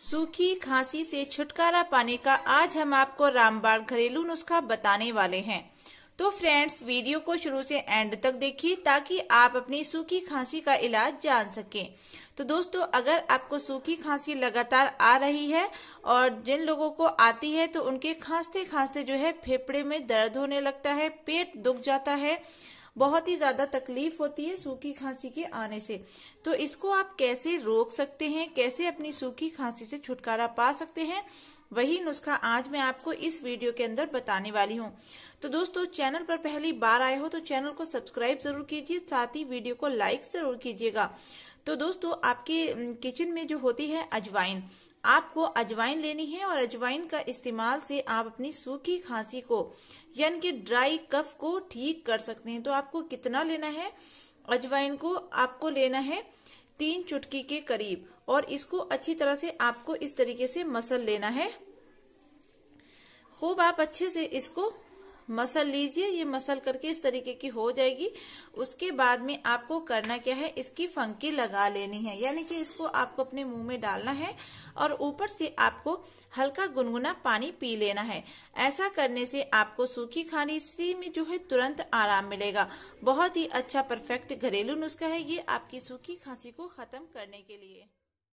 सूखी खांसी से छुटकारा पाने का आज हम आपको रामबाण घरेलू नुस्खा बताने वाले हैं तो फ्रेंड्स वीडियो को शुरू से एंड तक देखिए ताकि आप अपनी सूखी खांसी का इलाज जान सकें तो दोस्तों अगर आपको सूखी खांसी लगातार आ रही है और जिन लोगों को आती है तो उनके खांसते खांसते जो है फेफड़े में दर्द होने लगता है पेट दुख जाता है बहुत ही ज्यादा तकलीफ होती है सूखी खांसी के आने से तो इसको आप कैसे रोक सकते हैं कैसे अपनी सूखी खांसी से छुटकारा पा सकते हैं वही नुस्खा आज मैं आपको इस वीडियो के अंदर बताने वाली हूँ तो दोस्तों चैनल पर पहली बार आए हो तो चैनल को सब्सक्राइब जरूर कीजिए साथ ही वीडियो को लाइक जरूर कीजिएगा तो दोस्तों आपके किचन में जो होती है अजवाइन आपको अजवाइन लेनी है और अजवाइन का इस्तेमाल से आप अपनी सूखी खांसी को यानी कि ड्राई कफ को ठीक कर सकते हैं तो आपको कितना लेना है अजवाइन को आपको लेना है तीन चुटकी के करीब और इसको अच्छी तरह से आपको इस तरीके से मसल लेना है खूब आप अच्छे से इसको मसल लीजिए ये मसल करके इस तरीके की हो जाएगी उसके बाद में आपको करना क्या है इसकी फंकी लगा लेनी है यानी कि इसको आपको अपने मुंह में डालना है और ऊपर से आपको हल्का गुनगुना पानी पी लेना है ऐसा करने से आपको सूखी से में जो है तुरंत आराम मिलेगा बहुत ही अच्छा परफेक्ट घरेलू नुस्खा है ये आपकी सूखी खांसी को खत्म करने के लिए